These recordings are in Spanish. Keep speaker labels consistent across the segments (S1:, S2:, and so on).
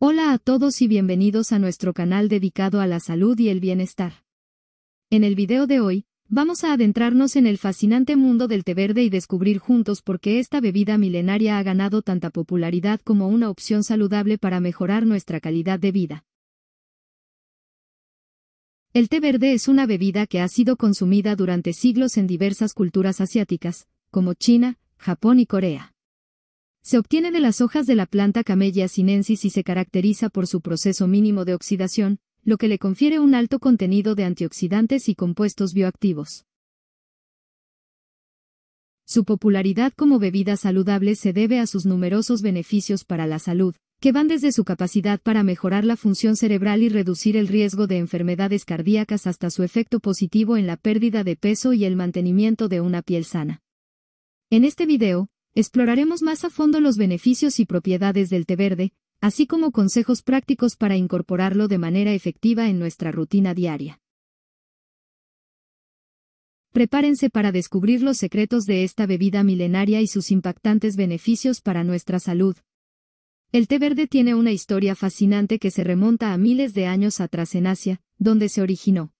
S1: Hola a todos y bienvenidos a nuestro canal dedicado a la salud y el bienestar. En el video de hoy, vamos a adentrarnos en el fascinante mundo del té verde y descubrir juntos por qué esta bebida milenaria ha ganado tanta popularidad como una opción saludable para mejorar nuestra calidad de vida. El té verde es una bebida que ha sido consumida durante siglos en diversas culturas asiáticas, como China, Japón y Corea. Se obtiene de las hojas de la planta Camellia sinensis y se caracteriza por su proceso mínimo de oxidación, lo que le confiere un alto contenido de antioxidantes y compuestos bioactivos. Su popularidad como bebida saludable se debe a sus numerosos beneficios para la salud, que van desde su capacidad para mejorar la función cerebral y reducir el riesgo de enfermedades cardíacas hasta su efecto positivo en la pérdida de peso y el mantenimiento de una piel sana. En este video, Exploraremos más a fondo los beneficios y propiedades del té verde, así como consejos prácticos para incorporarlo de manera efectiva en nuestra rutina diaria. Prepárense para descubrir los secretos de esta bebida milenaria y sus impactantes beneficios para nuestra salud. El té verde tiene una historia fascinante que se remonta a miles de años atrás en Asia, donde se originó.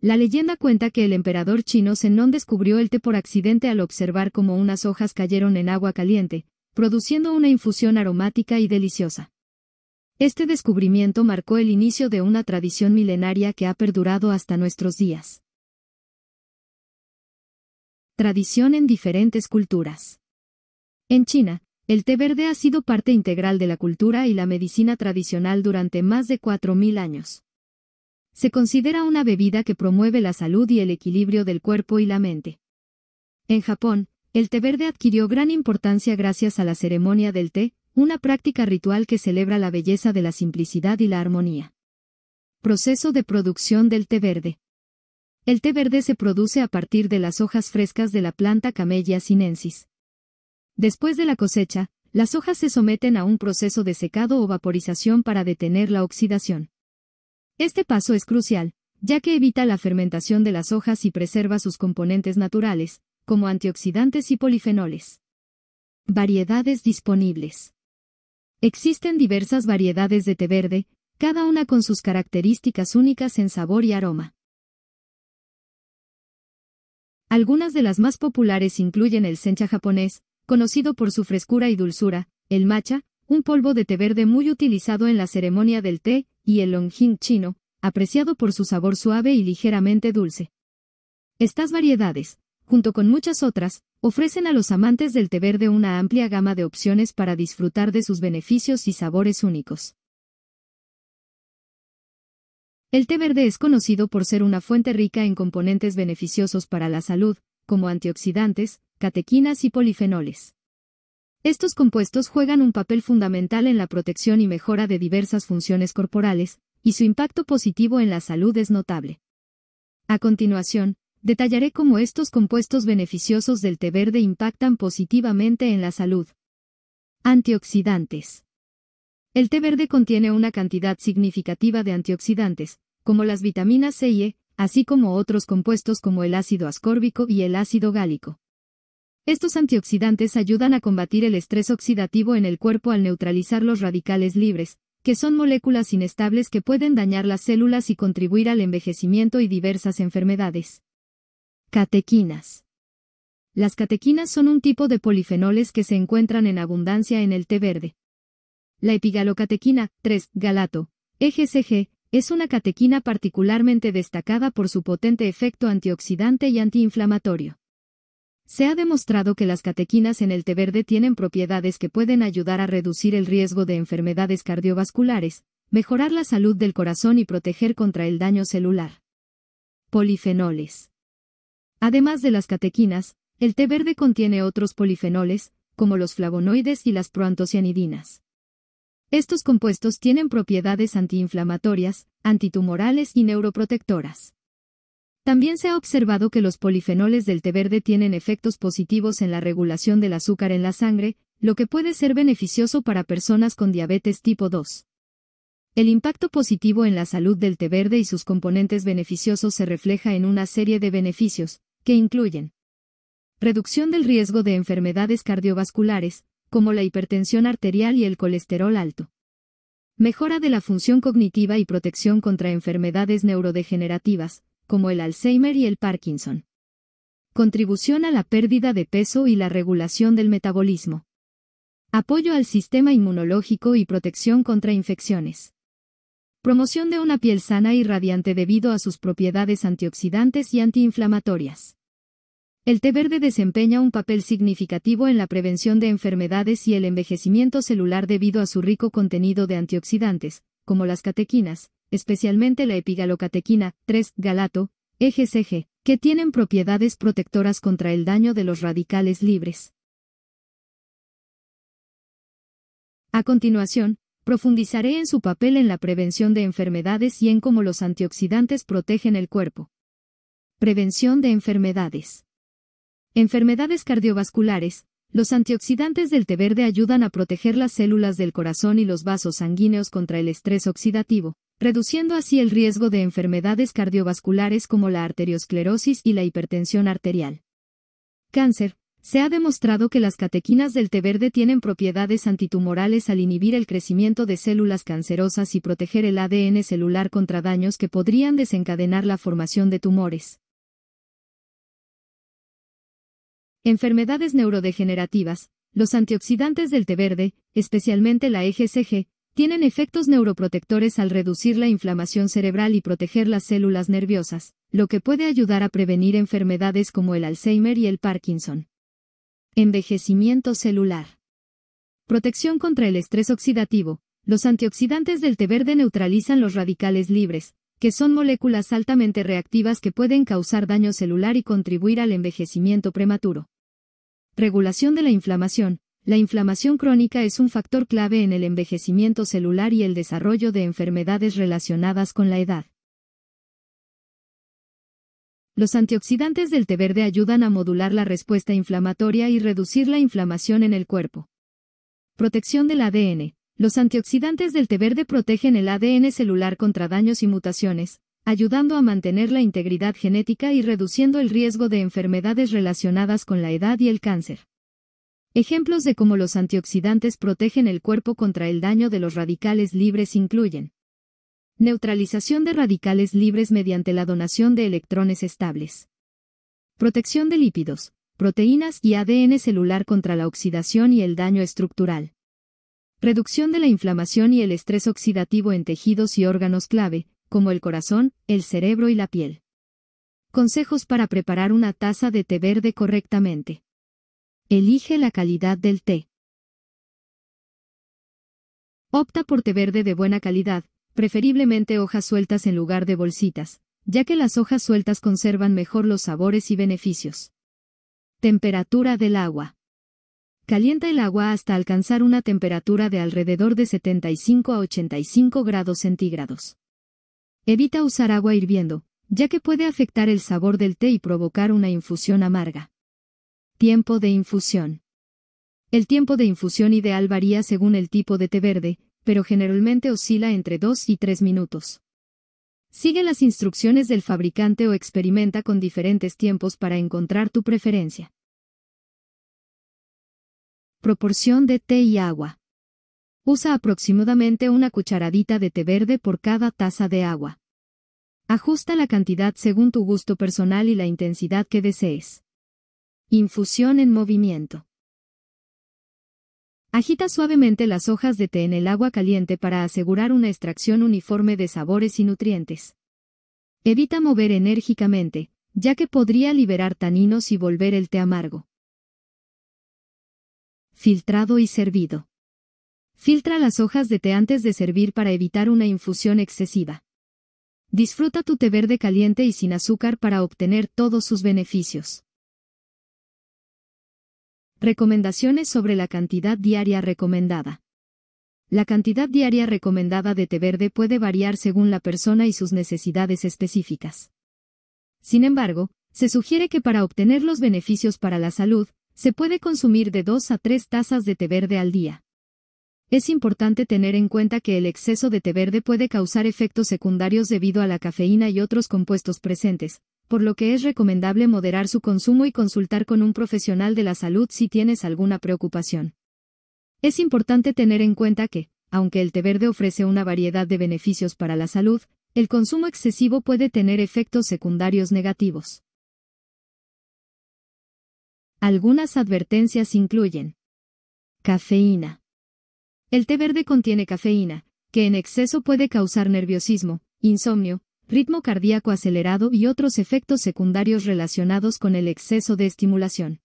S1: La leyenda cuenta que el emperador chino Zenón descubrió el té por accidente al observar cómo unas hojas cayeron en agua caliente, produciendo una infusión aromática y deliciosa. Este descubrimiento marcó el inicio de una tradición milenaria que ha perdurado hasta nuestros días. Tradición en diferentes culturas. En China, el té verde ha sido parte integral de la cultura y la medicina tradicional durante más de 4.000 años. Se considera una bebida que promueve la salud y el equilibrio del cuerpo y la mente. En Japón, el té verde adquirió gran importancia gracias a la ceremonia del té, una práctica ritual que celebra la belleza de la simplicidad y la armonía. Proceso de producción del té verde. El té verde se produce a partir de las hojas frescas de la planta Camellia sinensis. Después de la cosecha, las hojas se someten a un proceso de secado o vaporización para detener la oxidación. Este paso es crucial, ya que evita la fermentación de las hojas y preserva sus componentes naturales, como antioxidantes y polifenoles. Variedades disponibles. Existen diversas variedades de té verde, cada una con sus características únicas en sabor y aroma. Algunas de las más populares incluyen el sencha japonés, conocido por su frescura y dulzura, el matcha, un polvo de té verde muy utilizado en la ceremonia del té, y el Longjing chino, apreciado por su sabor suave y ligeramente dulce. Estas variedades, junto con muchas otras, ofrecen a los amantes del té verde una amplia gama de opciones para disfrutar de sus beneficios y sabores únicos. El té verde es conocido por ser una fuente rica en componentes beneficiosos para la salud, como antioxidantes, catequinas y polifenoles. Estos compuestos juegan un papel fundamental en la protección y mejora de diversas funciones corporales, y su impacto positivo en la salud es notable. A continuación, detallaré cómo estos compuestos beneficiosos del té verde impactan positivamente en la salud. Antioxidantes. El té verde contiene una cantidad significativa de antioxidantes, como las vitaminas C y E, así como otros compuestos como el ácido ascórbico y el ácido gálico. Estos antioxidantes ayudan a combatir el estrés oxidativo en el cuerpo al neutralizar los radicales libres, que son moléculas inestables que pueden dañar las células y contribuir al envejecimiento y diversas enfermedades. Catequinas. Las catequinas son un tipo de polifenoles que se encuentran en abundancia en el té verde. La epigalocatequina 3, galato, EGCG, es una catequina particularmente destacada por su potente efecto antioxidante y antiinflamatorio. Se ha demostrado que las catequinas en el té verde tienen propiedades que pueden ayudar a reducir el riesgo de enfermedades cardiovasculares, mejorar la salud del corazón y proteger contra el daño celular. Polifenoles. Además de las catequinas, el té verde contiene otros polifenoles, como los flavonoides y las proantocianidinas. Estos compuestos tienen propiedades antiinflamatorias, antitumorales y neuroprotectoras. También se ha observado que los polifenoles del té verde tienen efectos positivos en la regulación del azúcar en la sangre, lo que puede ser beneficioso para personas con diabetes tipo 2. El impacto positivo en la salud del té verde y sus componentes beneficiosos se refleja en una serie de beneficios, que incluyen reducción del riesgo de enfermedades cardiovasculares, como la hipertensión arterial y el colesterol alto, mejora de la función cognitiva y protección contra enfermedades neurodegenerativas, como el Alzheimer y el Parkinson. Contribución a la pérdida de peso y la regulación del metabolismo. Apoyo al sistema inmunológico y protección contra infecciones. Promoción de una piel sana y radiante debido a sus propiedades antioxidantes y antiinflamatorias. El té verde desempeña un papel significativo en la prevención de enfermedades y el envejecimiento celular debido a su rico contenido de antioxidantes, como las catequinas, especialmente la epigalocatequina 3, galato, EGCG, que tienen propiedades protectoras contra el daño de los radicales libres. A continuación, profundizaré en su papel en la prevención de enfermedades y en cómo los antioxidantes protegen el cuerpo. Prevención de enfermedades. Enfermedades cardiovasculares. Los antioxidantes del té verde ayudan a proteger las células del corazón y los vasos sanguíneos contra el estrés oxidativo, reduciendo así el riesgo de enfermedades cardiovasculares como la arteriosclerosis y la hipertensión arterial. Cáncer. Se ha demostrado que las catequinas del té verde tienen propiedades antitumorales al inhibir el crecimiento de células cancerosas y proteger el ADN celular contra daños que podrían desencadenar la formación de tumores. Enfermedades neurodegenerativas. Los antioxidantes del té verde, especialmente la EGCG, tienen efectos neuroprotectores al reducir la inflamación cerebral y proteger las células nerviosas, lo que puede ayudar a prevenir enfermedades como el Alzheimer y el Parkinson. Envejecimiento celular. Protección contra el estrés oxidativo. Los antioxidantes del té verde neutralizan los radicales libres, que son moléculas altamente reactivas que pueden causar daño celular y contribuir al envejecimiento prematuro. Regulación de la inflamación. La inflamación crónica es un factor clave en el envejecimiento celular y el desarrollo de enfermedades relacionadas con la edad. Los antioxidantes del té verde ayudan a modular la respuesta inflamatoria y reducir la inflamación en el cuerpo. Protección del ADN. Los antioxidantes del té verde protegen el ADN celular contra daños y mutaciones, ayudando a mantener la integridad genética y reduciendo el riesgo de enfermedades relacionadas con la edad y el cáncer. Ejemplos de cómo los antioxidantes protegen el cuerpo contra el daño de los radicales libres incluyen neutralización de radicales libres mediante la donación de electrones estables, protección de lípidos, proteínas y ADN celular contra la oxidación y el daño estructural, reducción de la inflamación y el estrés oxidativo en tejidos y órganos clave, como el corazón, el cerebro y la piel. Consejos para preparar una taza de té verde correctamente. Elige la calidad del té. Opta por té verde de buena calidad, preferiblemente hojas sueltas en lugar de bolsitas, ya que las hojas sueltas conservan mejor los sabores y beneficios. Temperatura del agua. Calienta el agua hasta alcanzar una temperatura de alrededor de 75 a 85 grados centígrados. Evita usar agua hirviendo, ya que puede afectar el sabor del té y provocar una infusión amarga. Tiempo de infusión. El tiempo de infusión ideal varía según el tipo de té verde, pero generalmente oscila entre 2 y 3 minutos. Sigue las instrucciones del fabricante o experimenta con diferentes tiempos para encontrar tu preferencia. Proporción de té y agua. Usa aproximadamente una cucharadita de té verde por cada taza de agua. Ajusta la cantidad según tu gusto personal y la intensidad que desees. Infusión en movimiento. Agita suavemente las hojas de té en el agua caliente para asegurar una extracción uniforme de sabores y nutrientes. Evita mover enérgicamente, ya que podría liberar taninos y volver el té amargo. Filtrado y servido. Filtra las hojas de té antes de servir para evitar una infusión excesiva. Disfruta tu té verde caliente y sin azúcar para obtener todos sus beneficios. Recomendaciones sobre la cantidad diaria recomendada. La cantidad diaria recomendada de té verde puede variar según la persona y sus necesidades específicas. Sin embargo, se sugiere que para obtener los beneficios para la salud, se puede consumir de 2 a 3 tazas de té verde al día. Es importante tener en cuenta que el exceso de té verde puede causar efectos secundarios debido a la cafeína y otros compuestos presentes, por lo que es recomendable moderar su consumo y consultar con un profesional de la salud si tienes alguna preocupación. Es importante tener en cuenta que, aunque el té verde ofrece una variedad de beneficios para la salud, el consumo excesivo puede tener efectos secundarios negativos. Algunas advertencias incluyen cafeína. El té verde contiene cafeína, que en exceso puede causar nerviosismo, insomnio, ritmo cardíaco acelerado y otros efectos secundarios relacionados con el exceso de estimulación.